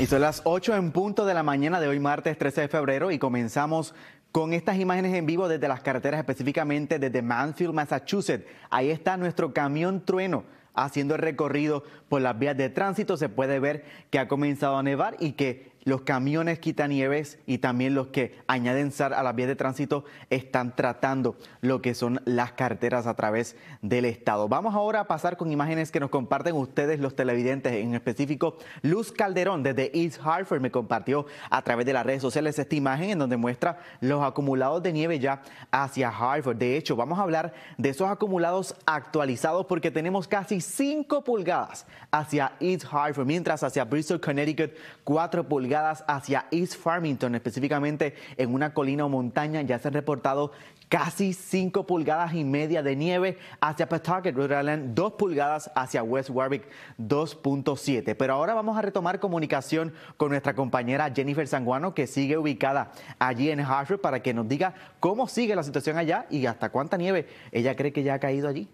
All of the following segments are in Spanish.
Y son las 8 en punto de la mañana de hoy, martes 13 de febrero, y comenzamos con estas imágenes en vivo desde las carreteras, específicamente desde Mansfield, Massachusetts. Ahí está nuestro camión trueno haciendo el recorrido por las vías de tránsito. Se puede ver que ha comenzado a nevar y que los camiones quitanieves y también los que añaden SAR a las vías de tránsito están tratando lo que son las carteras a través del Estado. Vamos ahora a pasar con imágenes que nos comparten ustedes los televidentes, en específico Luz Calderón desde East Hartford me compartió a través de las redes sociales esta imagen en donde muestra los acumulados de nieve ya hacia Hartford. De hecho, vamos a hablar de esos acumulados actualizados porque tenemos casi 5 pulgadas hacia East Hartford, mientras hacia Bristol, Connecticut, 4 pulgadas hacia East Farmington, específicamente en una colina o montaña. Ya se han reportado casi 5 pulgadas y media de nieve hacia Pawtucket, Rhode Island, 2 pulgadas hacia West Warwick, 2.7. Pero ahora vamos a retomar comunicación con nuestra compañera Jennifer Sanguano, que sigue ubicada allí en Hartford, para que nos diga cómo sigue la situación allá y hasta cuánta nieve ella cree que ya ha caído allí.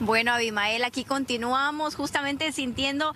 Bueno, Abimael, aquí continuamos justamente sintiendo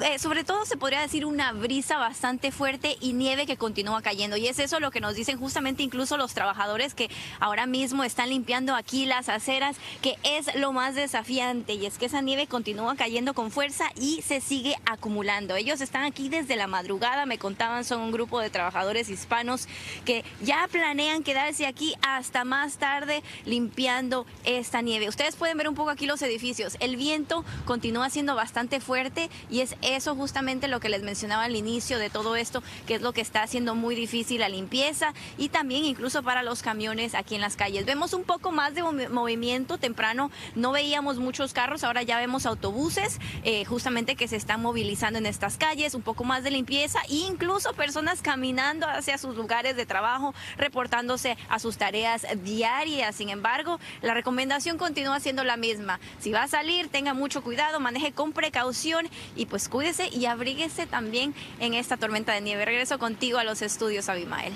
eh, sobre todo se podría decir una brisa bastante fuerte y nieve que continúa cayendo. Y es eso lo que nos dicen justamente incluso los trabajadores que ahora mismo están limpiando aquí las aceras, que es lo más desafiante. Y es que esa nieve continúa cayendo con fuerza y se sigue acumulando. Ellos están aquí desde la madrugada, me contaban, son un grupo de trabajadores hispanos que ya planean quedarse aquí hasta más tarde limpiando esta nieve. Ustedes pueden ver un poco aquí los edificios. El viento continúa siendo bastante fuerte y es eso justamente lo que les mencionaba al inicio de todo esto, que es lo que está haciendo muy difícil la limpieza y también incluso para los camiones aquí en las calles. Vemos un poco más de movimiento temprano, no veíamos muchos carros, ahora ya vemos autobuses eh, justamente que se están movilizando en estas calles, un poco más de limpieza e incluso personas caminando hacia sus lugares de trabajo, reportándose a sus tareas diarias. Sin embargo, la recomendación continúa siendo la misma. Si va a salir, tenga mucho cuidado, maneje con precaución y pues cuídese y abríguese también en esta tormenta de nieve. Regreso contigo a los estudios, Abimael.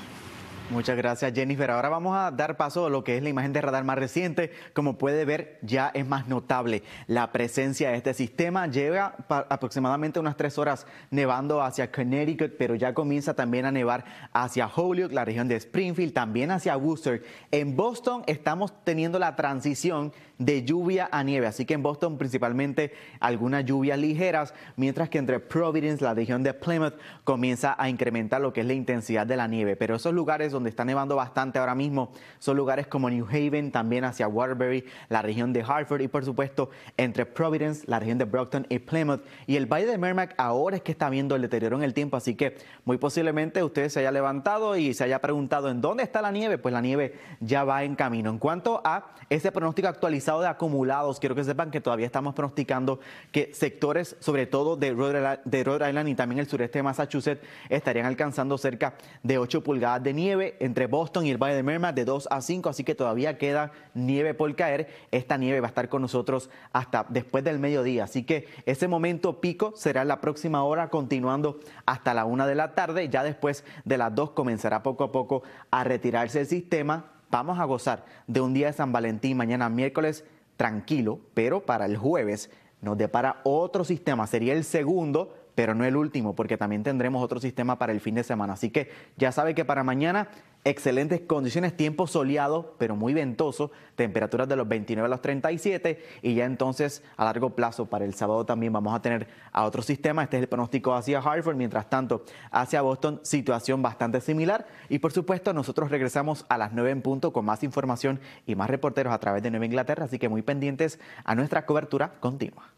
Muchas gracias, Jennifer. Ahora vamos a dar paso a lo que es la imagen de radar más reciente. Como puede ver, ya es más notable la presencia de este sistema. Lleva aproximadamente unas tres horas nevando hacia Connecticut, pero ya comienza también a nevar hacia Holyoke, la región de Springfield, también hacia Worcester. En Boston estamos teniendo la transición de lluvia a nieve, así que en Boston principalmente algunas lluvias ligeras, mientras que entre Providence, la región de Plymouth, comienza a incrementar lo que es la intensidad de la nieve. Pero esos lugares donde está nevando bastante ahora mismo son lugares como New Haven, también hacia Waterbury, la región de Hartford y por supuesto entre Providence, la región de Brockton y Plymouth. Y el Valle de Merrimack ahora es que está viendo el deterioro en el tiempo, así que muy posiblemente usted se haya levantado y se haya preguntado en dónde está la nieve, pues la nieve ya va en camino. En cuanto a ese pronóstico actualizado de acumulados, quiero que sepan que todavía estamos pronosticando que sectores, sobre todo de Rhode Island y también el sureste de Massachusetts, estarían alcanzando cerca de 8 pulgadas de nieve entre Boston y el Valle de Merma de 2 a 5, así que todavía queda nieve por caer. Esta nieve va a estar con nosotros hasta después del mediodía, así que ese momento pico será la próxima hora, continuando hasta la 1 de la tarde. Ya después de las 2 comenzará poco a poco a retirarse el sistema. Vamos a gozar de un día de San Valentín mañana miércoles tranquilo, pero para el jueves nos depara otro sistema, sería el segundo pero no el último, porque también tendremos otro sistema para el fin de semana. Así que ya sabe que para mañana excelentes condiciones, tiempo soleado, pero muy ventoso, temperaturas de los 29 a los 37 y ya entonces a largo plazo para el sábado también vamos a tener a otro sistema. Este es el pronóstico hacia Hartford, mientras tanto hacia Boston situación bastante similar y por supuesto nosotros regresamos a las 9 en punto con más información y más reporteros a través de Nueva Inglaterra, así que muy pendientes a nuestra cobertura continua.